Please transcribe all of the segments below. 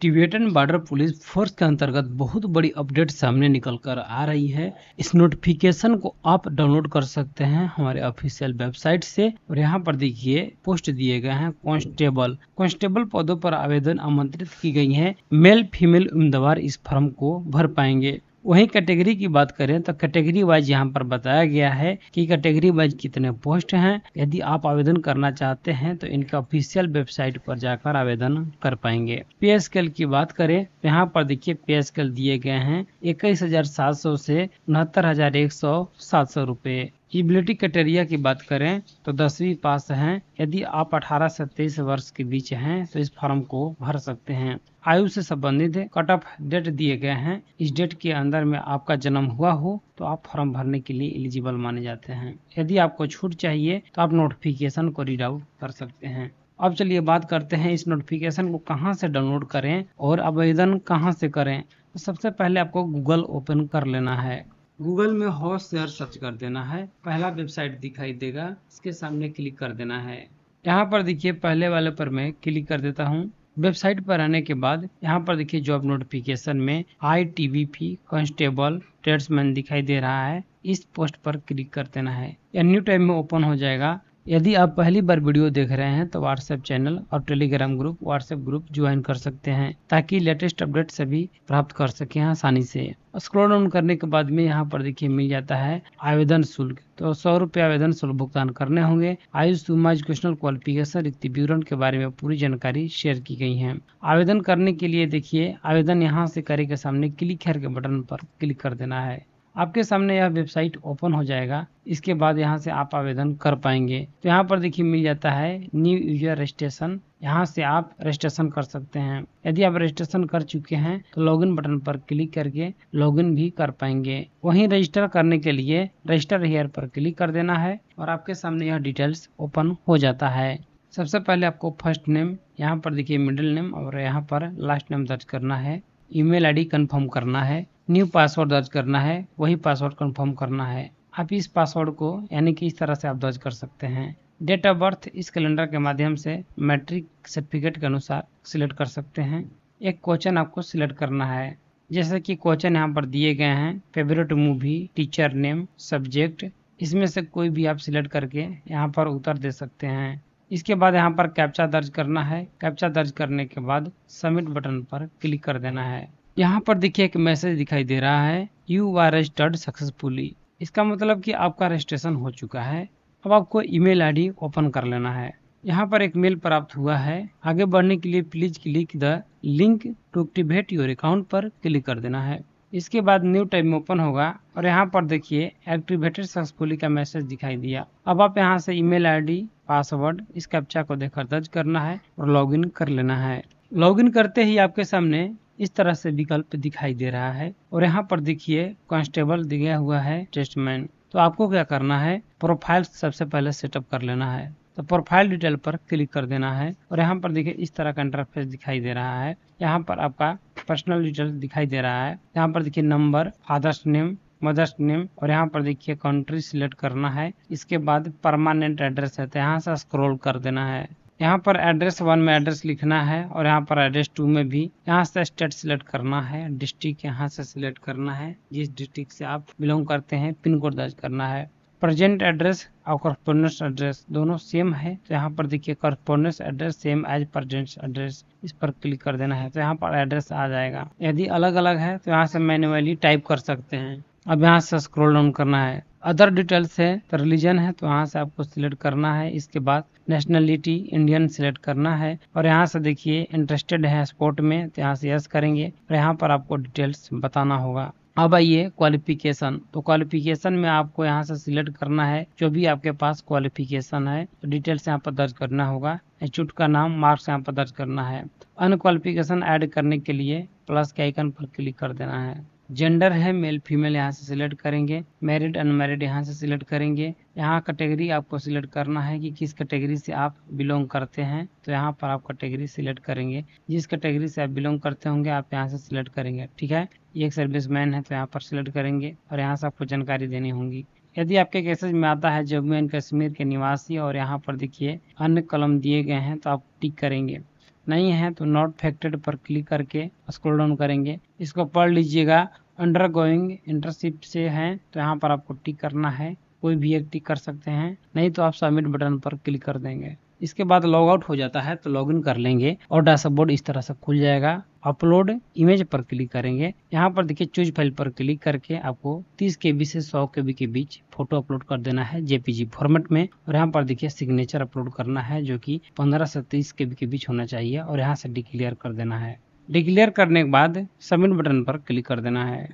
Tibetan border police force के अंतर्गत बहुत बड़ी अपडेट सामने निकल कर आ रही है इस नोटिफिकेशन को आप डाउनलोड कर सकते हैं हमारे ऑफिशियल वेबसाइट से और यहाँ पर देखिए पोस्ट दिए गए हैं कांस्टेबल कांस्टेबल पदों पर आवेदन आमंत्रित की गई है मेल फीमेल उम्मीदवार इस फॉर्म को भर पाएंगे वहीं कैटेगरी की बात करें तो कैटेगरी वाइज यहाँ पर बताया गया है कि कैटेगरी वाइज कितने पोस्ट हैं यदि आप आवेदन करना चाहते हैं तो इनका ऑफिशियल वेबसाइट पर जाकर आवेदन कर पाएंगे पे स्केल की बात करें तो यहाँ पर देखिए पे स्केल दिए गए हैं इक्कीस हजार सात सौ से उनहत्तर हजार एक सौ सात सौ रूपए इबिलिटी क्राइटेरिया की बात करें तो दसवीं पास हैं यदि आप 18 से 23 वर्ष के बीच हैं तो इस फॉर्म को भर सकते हैं आयु से संबंधित कट ऑफ डेट दिए गए हैं इस डेट के अंदर में आपका जन्म हुआ हो तो आप फॉर्म भरने के लिए एलिजिबल माने जाते हैं यदि आपको छूट चाहिए तो आप नोटिफिकेशन को रीड आउट कर सकते हैं अब चलिए बात करते हैं इस नोटिफिकेशन को कहाँ से डाउनलोड करें और आवेदन कहाँ से करें तो सबसे पहले आपको गूगल ओपन कर लेना है गूगल में हॉट शेयर सर्च कर देना है पहला वेबसाइट दिखाई देगा इसके सामने क्लिक कर देना है यहाँ पर देखिए पहले वाले पर मैं क्लिक कर देता हूँ वेबसाइट पर आने के बाद यहाँ पर देखिए जॉब नोटिफिकेशन में I T B P constable tradesman दिखाई दे रहा है इस पोस्ट पर क्लिक कर देना है या न्यू टाइम में ओपन हो जाएगा यदि आप पहली बार वीडियो देख रहे हैं तो व्हाट्सएप चैनल और Telegram group WhatsApp group join कर सकते हैं ताकि लेटेस्ट अपडेट सभी प्राप्त कर सके आसानी से स्क्रॉल डाउन करने के बाद में यहाँ पर देखिए मिल जाता है आवेदन शुल्क तो सौ रूपये आवेदन शुल्क भुगतान करने होंगे आयुष क्वालिफिकेशन रिक्ति विवरण के बारे में पूरी जानकारी शेयर की गई है आवेदन करने के लिए देखिए आवेदन यहाँ से करे के सामने क्लिक हर के बटन पर क्लिक कर देना है आपके सामने यह वेबसाइट ओपन हो जाएगा इसके बाद यहाँ से आप आवेदन कर पाएंगे तो यहाँ पर देखिए मिल जाता है न्यू यूजर रजिस्ट्रेशन यहाँ से आप रजिस्ट्रेशन कर सकते हैं यदि आप रजिस्ट्रेशन कर चुके हैं तो लॉगिन बटन पर क्लिक करके लॉगिन भी कर पाएंगे वहीं रजिस्टर करने के लिए रजिस्टर हेयर पर क्लिक कर देना है और आपके सामने यह डिटेल्स ओपन हो जाता है सबसे पहले आपको फर्स्ट नेम यहाँ पर देखिए मिडिल नेम और यहाँ पर लास्ट नेम दर्ज करना है ईमेल आईडी कंफर्म करना है न्यू पासवर्ड दर्ज करना है वही पासवर्ड कंफर्म करना है आप इस पासवर्ड को यानी कि इस तरह से आप दर्ज कर सकते हैं डेट ऑफ बर्थ इस कैलेंडर के माध्यम से मैट्रिक सर्टिफिकेट के अनुसार सिलेक्ट कर सकते हैं एक क्वेश्चन आपको सिलेक्ट करना है जैसे कि क्वेश्चन यहाँ पर दिए गए हैं favourite movie teacher name subject इसमें से कोई भी आप सिलेक्ट करके यहाँ पर उत्तर दे सकते हैं इसके बाद यहाँ पर कैप्चा दर्ज करना है कैप्चा दर्ज करने के बाद सबमिट बटन पर क्लिक कर देना है यहाँ पर देखिए एक मैसेज दिखाई दे रहा है यू आर रजिस्टर्ड सक्सेसफुली इसका मतलब कि आपका रजिस्ट्रेशन हो चुका है अब आपको ईमेल आईडी ओपन कर लेना है यहाँ पर एक मेल प्राप्त हुआ है आगे बढ़ने के लिए please click the link to activate your account पर क्लिक कर देना है इसके बाद न्यू टाइम ओपन होगा और यहाँ पर देखिए एक्टिवेटेड सक्सेसफुली का मैसेज दिखाई दिया अब आप यहाँ से ईमेल आईडी पासवर्ड इस कैप्चा को देखकर दर्ज करना है और लॉगिन कर लेना है लॉगिन करते ही आपके सामने इस तरह से विकल्प दिखाई दे रहा है और यहाँ पर देखिए कॉन्स्टेबल दिया हुआ है टेस्टमैन तो आपको क्या करना है प्रोफाइल सबसे पहले सेटअप कर लेना है तो प्रोफाइल डिटेल पर क्लिक कर देना है और यहाँ पर देखिए इस तरह का इंटरफेस दिखाई दे रहा है यहाँ पर आपका पर्सनल डिटेल्स दिखाई दे रहा है यहाँ पर देखिए number father's name mother's name और यहाँ पर देखिए कंट्री सिलेक्ट करना है इसके बाद परमानेंट एड्रेस है तो यहाँ से स्क्रोल कर देना है यहाँ पर एड्रेस वन में एड्रेस लिखना है और यहाँ पर एड्रेस टू में भी यहाँ से स्टेट सिलेक्ट करना है डिस्ट्रिक्ट यहाँ से सिलेक्ट करना है जिस डिस्ट्रिक्ट से आप बिलोंग करते हैं पिन कोड दर्ज करना है प्रेजेंट एड्रेस और करस्पोंडेंस एड्रेस दोनों सेम है तो यहाँ पर देखिए correspondence address same as present address इस पर क्लिक कर देना है तो यहाँ पर एड्रेस आ जाएगा यदि अलग अलग है तो यहाँ से मैनुअली टाइप कर सकते हैं अब यहाँ से स्क्रॉल डाउन करना है अदर डिटेल्स है तो रिलीजन है तो यहाँ से आपको सिलेक्ट करना है इसके बाद नेशनलिटी इंडियन सिलेक्ट करना है और यहाँ से देखिए इंटरेस्टेड है स्पोर्ट में तो यहाँ से यस करेंगे और यहाँ पर आपको डिटेल्स बताना होगा अब आइए क्वालिफिकेशन तो क्वालिफिकेशन में आपको यहाँ से सिलेक्ट करना है जो भी आपके पास क्वालिफिकेशन है तो डिटेल्स यहाँ पर दर्ज करना होगा इंस्टीट्यूट का नाम मार्क्स यहाँ पर दर्ज करना है अन्य क्वालिफिकेशन ऐड करने के लिए प्लस के आइकन पर क्लिक कर देना है जेंडर है मेल फीमेल यहाँ से सिलेक्ट करेंगे मैरिड अनमेरिड यहाँ से सिलेक्ट करेंगे यहाँ कैटेगरी आपको सिलेक्ट करना है कि किस कैटेगरी से आप बिलोंग करते हैं तो यहाँ पर आप कैटेगरी सिलेक्ट करेंगे जिस कैटेगरी से आप बिलोंग करते होंगे आप यहाँ से सिलेक्ट करेंगे ठीक है ये एक मैन है तो यहाँ पर सिलेक्ट करेंगे और यहाँ से आपको जानकारी देनी होगी यदि आपके केसेज में आता है जम्मू एंड कश्मीर के निवासी और यहाँ पर देखिए अन्य कलम दिए गए हैं तो आप टिक करेंगे नहीं है तो नॉट फैक्टेड पर क्लिक करके स्क्रॉल डाउन करेंगे इसको पढ़ लीजिएगा अंडर गोइंग इंटरशिप से हैं तो यहाँ पर आपको टिक करना है कोई भी एक टिक कर सकते हैं नहीं तो आप सबमिट बटन पर क्लिक कर देंगे इसके बाद लॉग आउट हो जाता है तो लॉग इन कर लेंगे और डैशबोर्ड इस तरह से खुल जाएगा अपलोड इमेज पर क्लिक करेंगे यहाँ पर देखिए चूज फाइल पर क्लिक करके आपको 30 के बी से 100 के बी के बीच फोटो अपलोड कर देना है जेपीजी फॉर्मेट में और यहाँ पर देखिए सिग्नेचर अपलोड करना है जो कि 15 से 30 के बी के बीच होना चाहिए और यहाँ से डिक्लेयर कर देना है डिक्लेयर करने के बाद सबमिट बटन पर क्लिक कर देना है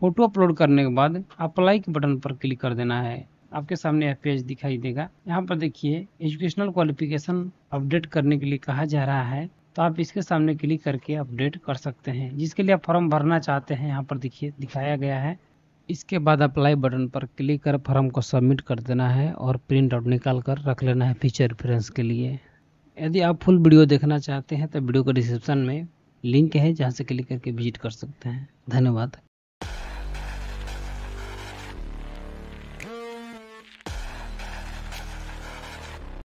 फोटो अपलोड करने के बाद अप्लाई के बटन पर क्लिक कर देना है आपके सामने पेज दिखाई देगा यहाँ पर देखिए एजुकेशनल क्वालिफिकेशन अपडेट करने के लिए कहा जा रहा है तो आप इसके सामने क्लिक करके अपडेट कर सकते हैं जिसके लिए आप फॉर्म भरना चाहते हैं यहाँ पर देखिए दिखाया गया है इसके बाद अप्लाई बटन पर क्लिक कर फॉर्म को सबमिट कर देना है और प्रिंट आउट निकाल कर रख लेना है फीचर रेफरेंस के लिए यदि आप फुल वीडियो देखना चाहते हैं तो वीडियो को डिस्क्रिप्शन में लिंक है जहाँ से क्लिक करके विजिट कर सकते हैं धन्यवाद